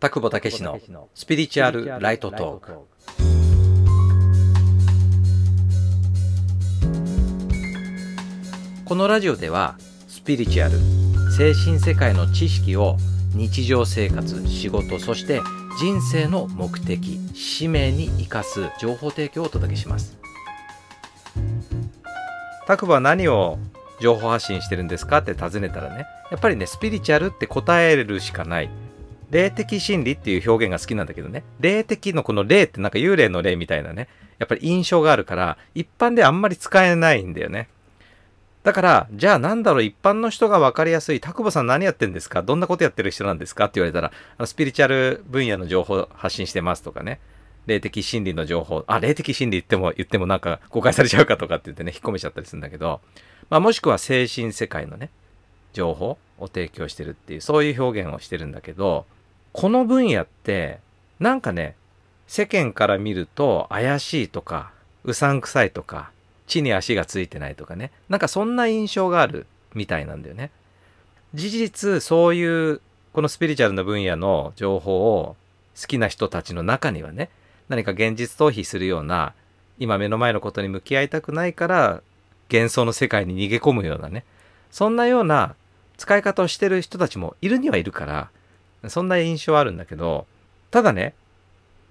田久保武史のスピリチュアルライトトークこのラジオではスピリチュアル精神世界の知識を日常生活仕事そして人生の目的使命に生かす情報提供をお届けします田久保は何を情報発信してるんですかって尋ねたらねやっぱりねスピリチュアルって答えるしかない霊的心理っていう表現が好きなんだけどね、霊的のこの霊ってなんか幽霊の霊みたいなね、やっぱり印象があるから、一般であんまり使えないんだよね。だから、じゃあなんだろう、一般の人が分かりやすい、田久保さん何やってんですかどんなことやってる人なんですかって言われたら、あのスピリチュアル分野の情報発信してますとかね、霊的心理の情報、あ、霊的心理言っても、言ってもなんか誤解されちゃうかとかって言ってね、引っ込めちゃったりするんだけど、まあ、もしくは精神世界のね、情報を提供してるっていう、そういう表現をしてるんだけど、この分野ってなんかね世間から見ると怪しいとかうさんくさいとか地に足がついてないとかねなんかそんな印象があるみたいなんだよね。事実そういうこのスピリチュアルな分野の情報を好きな人たちの中にはね何か現実逃避するような今目の前のことに向き合いたくないから幻想の世界に逃げ込むようなねそんなような使い方をしてる人たちもいるにはいるからそんな印象あるんだけど、ただね、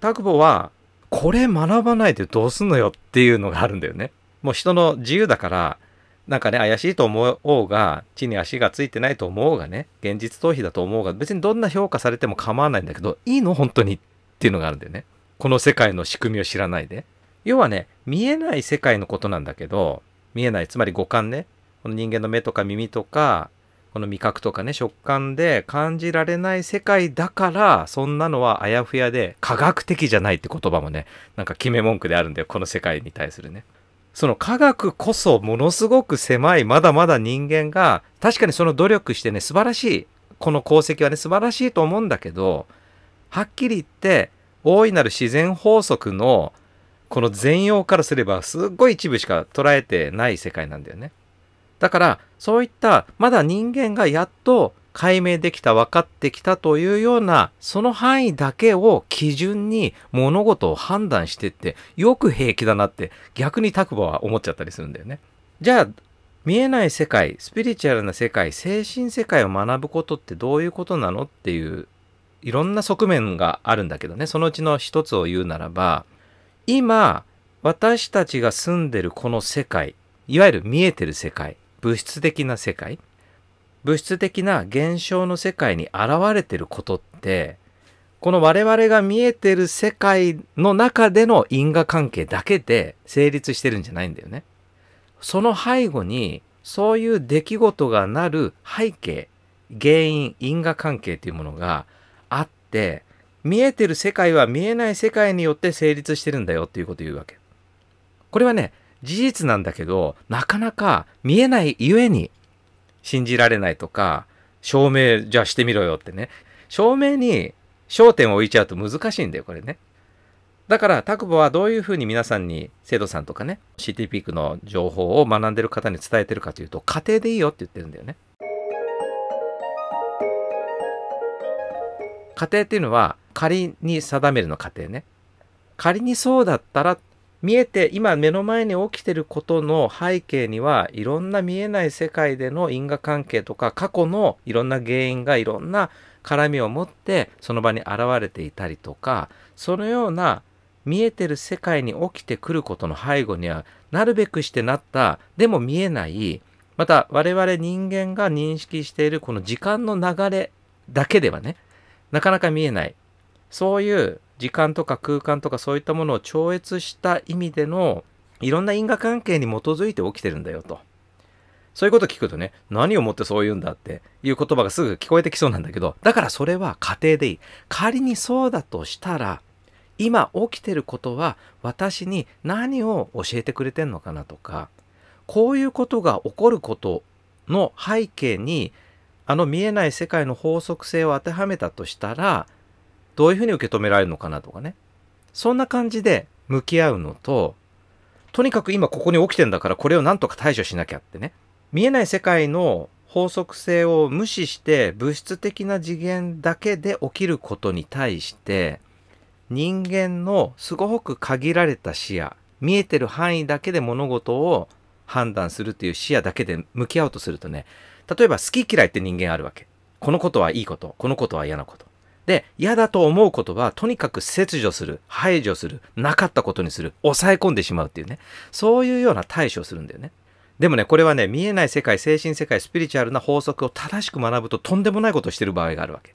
タクボは、これ学ばないでどうすんのよっていうのがあるんだよね。もう人の自由だから、なんかね、怪しいと思おうが、地に足がついてないと思おうがね、現実逃避だと思うが、別にどんな評価されても構わないんだけど、いいの本当にっていうのがあるんだよね。この世界の仕組みを知らないで。要はね、見えない世界のことなんだけど、見えない、つまり五感ね。この人間の目とか耳とか、この味覚とかね食感で感じられない世界だからそんなのはあやふやで科学的じゃないって言葉もねなんか決め文句であるんだよこの世界に対するね。その科学こそものすごく狭いまだまだ人間が確かにその努力してね素晴らしいこの功績はね素晴らしいと思うんだけどはっきり言って大いなる自然法則のこの全容からすればすっごい一部しか捉えてない世界なんだよね。だからそういったまだ人間がやっと解明できた分かってきたというようなその範囲だけを基準に物事を判断してってよく平気だなって逆にク馬は思っちゃったりするんだよね。じゃあ見えない世界スピリチュアルな世界精神世界を学ぶことってどういうことなのっていういろんな側面があるんだけどねそのうちの一つを言うならば今私たちが住んでるこの世界いわゆる見えてる世界物質的な世界物質的な現象の世界に現れてることってこの我々が見えてる世界の中での因果関係だけで成立してるんじゃないんだよね。その背後にそういう出来事がなる背景原因因果関係というものがあって見えてる世界は見えない世界によって成立してるんだよっていうことを言うわけ。これはね事実なんだけど、なかなか見えないゆえに信じられないとか、証明じゃあしてみろよってね。証明に焦点を置いちゃうと難しいんだよ、これね。だから、タクボはどういうふうに皆さんに、生徒さんとかね、CT p クの情報を学んでる方に伝えてるかというと、家庭でいいよって言ってるんだよね。家庭っていうのは、仮に定めるの家庭ね。仮にそうだったらっ見えて今目の前に起きてることの背景にはいろんな見えない世界での因果関係とか過去のいろんな原因がいろんな絡みを持ってその場に現れていたりとかそのような見えてる世界に起きてくることの背後にはなるべくしてなったでも見えないまた我々人間が認識しているこの時間の流れだけではねなかなか見えないそういう時間とか空間とかそういったものを超越した意味でのいろんな因果関係に基づいて起きてるんだよと。そういうこと聞くとね、何をもってそう言うんだっていう言葉がすぐ聞こえてきそうなんだけど、だからそれは仮定でいい。仮にそうだとしたら、今起きてることは私に何を教えてくれてんのかなとか、こういうことが起こることの背景に、あの見えない世界の法則性を当てはめたとしたら、どういうふうに受け止められるのかなとかね。そんな感じで向き合うのと、とにかく今ここに起きてんだからこれをなんとか対処しなきゃってね。見えない世界の法則性を無視して物質的な次元だけで起きることに対して人間のすごく限られた視野見えてる範囲だけで物事を判断するっていう視野だけで向き合おうとするとね例えば好き嫌いって人間あるわけこのことはいいことこのことは嫌なことで、嫌だと思うことは、とにかく切除する、排除する、なかったことにする、抑え込んでしまうっていうね、そういうような対処をするんだよね。でもね、これはね、見えない世界、精神世界、スピリチュアルな法則を正しく学ぶととんでもないことをしてる場合があるわけ。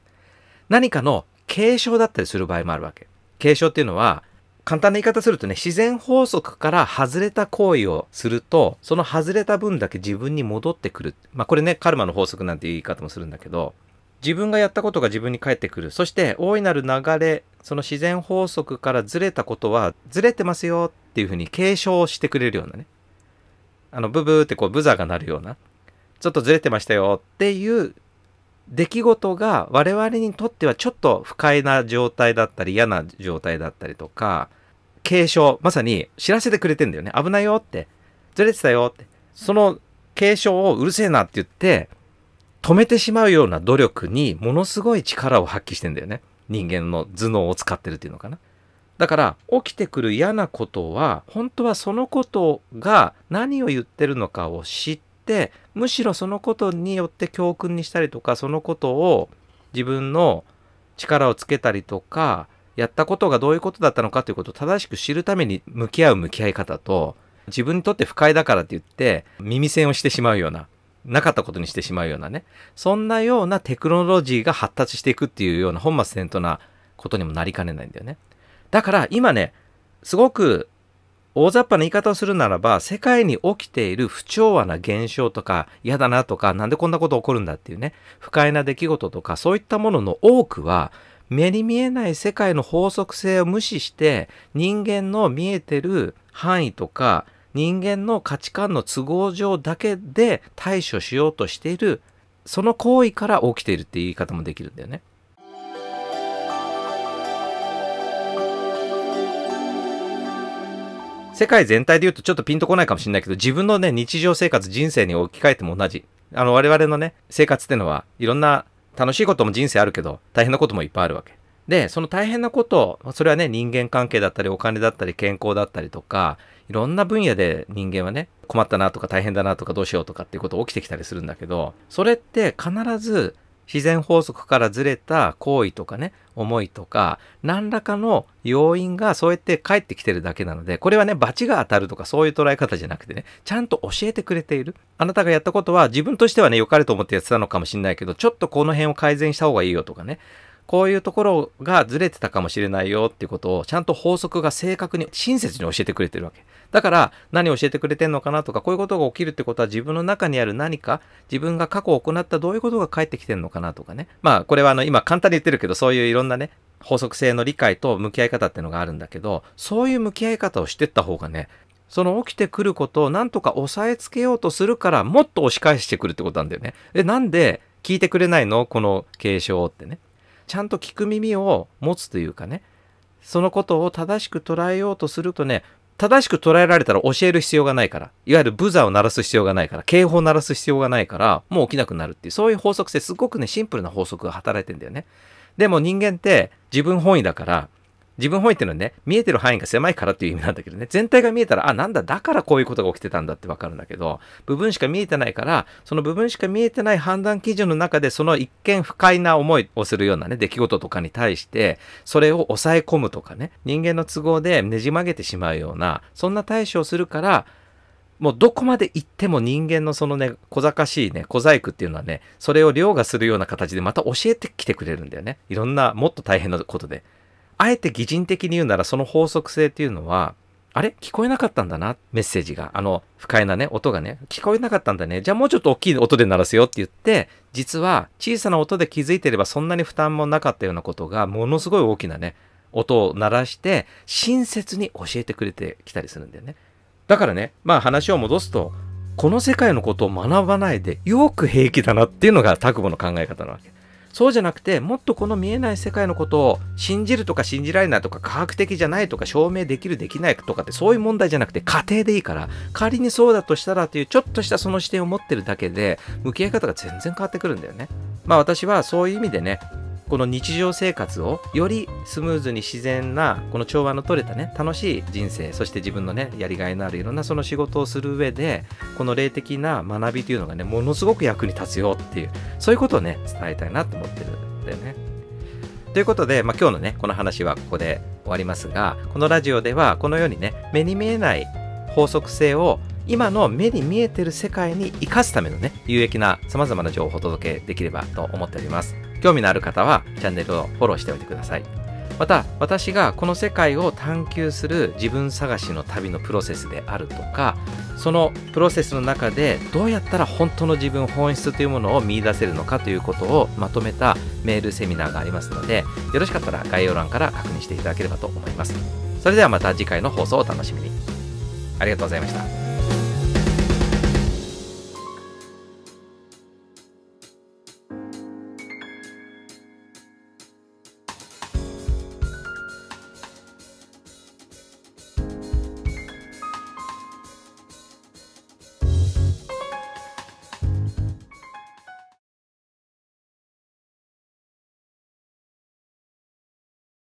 何かの継承だったりする場合もあるわけ。継承っていうのは、簡単な言い方するとね、自然法則から外れた行為をすると、その外れた分だけ自分に戻ってくる。まあこれね、カルマの法則なんて言い方もするんだけど、自分がやったことが自分に返ってくる。そして大いなる流れ、その自然法則からずれたことは、ずれてますよっていうふうに継承してくれるようなね。あの、ブブーってこうブザーが鳴るような。ちょっとずれてましたよっていう出来事が我々にとってはちょっと不快な状態だったり嫌な状態だったりとか、継承、まさに知らせてくれてんだよね。危ないよって。ずれてたよって。その継承をうるせえなって言って、止めてしまうような努力にものすごい力を発揮してんだよね。人間の頭脳を使ってるっていうのかな。だから起きてくる嫌なことは本当はそのことが何を言ってるのかを知ってむしろそのことによって教訓にしたりとかそのことを自分の力をつけたりとかやったことがどういうことだったのかということを正しく知るために向き合う向き合い方と自分にとって不快だからって言って耳栓をしてしまうようななかったことにしてしまうようなね、そんなようなテクノロジーが発達していくっていうような本末転倒なことにもなりかねないんだよね。だから今ね、すごく大雑把な言い方をするならば、世界に起きている不調和な現象とか、嫌だなとか、なんでこんなこと起こるんだっていうね、不快な出来事とか、そういったものの多くは、目に見えない世界の法則性を無視して、人間の見えてる範囲とか、人間の価値観の都合上だけで対処しようとしているその行為から起きているって言い方もできるんだよね。世界全体で言うとちょっとピンとこないかもしれないけど、自分のね、日常生活、人生に置き換えても同じ。あの、我々のね、生活ってのは、いろんな楽しいことも人生あるけど、大変なこともいっぱいあるわけ。で、その大変なこと、それはね、人間関係だったり、お金だったり、健康だったりとか、いろんな分野で人間はね、困ったなとか大変だなとかどうしようとかっていうこと起きてきたりするんだけど、それって必ず自然法則からずれた行為とかね、思いとか、何らかの要因がそうやって返ってきてるだけなので、これはね、罰が当たるとかそういう捉え方じゃなくてね、ちゃんと教えてくれている。あなたがやったことは自分としてはね、良かれと思ってやってたのかもしれないけど、ちょっとこの辺を改善した方がいいよとかね、こういうところがずれてたかもしれないよっていうことをちゃんと法則が正確に親切に教えてくれてるわけ。だから何を教えてくれてんのかなとかこういうことが起きるってことは自分の中にある何か自分が過去行ったどういうことが返ってきてんのかなとかね。まあこれはあの今簡単に言ってるけどそういういろんなね法則性の理解と向き合い方っていうのがあるんだけどそういう向き合い方をしてった方がねその起きてくることをなんとか抑えつけようとするからもっと押し返してくるってことなんだよね。え、なんで聞いてくれないのこの継承ってね。ちゃんと聞く耳を持つというかね、そのことを正しく捉えようとするとね、正しく捉えられたら教える必要がないから、いわゆるブザーを鳴らす必要がないから、警報を鳴らす必要がないから、もう起きなくなるっていう、そういう法則性、すごくね、シンプルな法則が働いてんだよね。でも人間って自分本位だから、自分本位っていうのはね、見えてる範囲が狭いからっていう意味なんだけどね、全体が見えたら、あ、なんだ、だからこういうことが起きてたんだってわかるんだけど、部分しか見えてないから、その部分しか見えてない判断基準の中で、その一見不快な思いをするようなね、出来事とかに対して、それを抑え込むとかね、人間の都合でねじ曲げてしまうような、そんな対処をするから、もうどこまで行っても人間のそのね、小賢しいね、小細工っていうのはね、それを凌駕するような形でまた教えてきてくれるんだよね。いろんな、もっと大変なことで。あえて擬人的に言うならその法則性っていうのは、あれ聞こえなかったんだなメッセージが。あの、不快なね、音がね、聞こえなかったんだね。じゃあもうちょっと大きい音で鳴らすよって言って、実は小さな音で気づいてればそんなに負担もなかったようなことが、ものすごい大きなね、音を鳴らして、親切に教えてくれてきたりするんだよね。だからね、まあ話を戻すと、この世界のことを学ばないで、よく平気だなっていうのがタクボの考え方なわけ。そうじゃなくて、もっとこの見えない世界のことを信じるとか信じられないとか科学的じゃないとか証明できるできないとかってそういう問題じゃなくて家庭でいいから、仮にそうだとしたらっていうちょっとしたその視点を持ってるだけで、向き合い方が全然変わってくるんだよね。まあ私はそういう意味でね、この日常生活をよりスムーズに自然なこの調和の取れたね楽しい人生そして自分のねやりがいのあるいろんなその仕事をする上でこの霊的な学びというのがねものすごく役に立つよっていうそういうことをね伝えたいなと思ってるんだよね。ということで、まあ、今日のねこの話はここで終わりますがこのラジオではこのようにね目に見えない法則性を今の目に見えてる世界に生かすためのね有益なさまざまな情報をお届けできればと思っております。興味のある方はチャンネルをフォローしておいてください。また私がこの世界を探求する自分探しの旅のプロセスであるとかそのプロセスの中でどうやったら本当の自分本質というものを見いだせるのかということをまとめたメールセミナーがありますのでよろしかったら概要欄から確認していただければと思いますそれではまた次回の放送をお楽しみにありがとうございました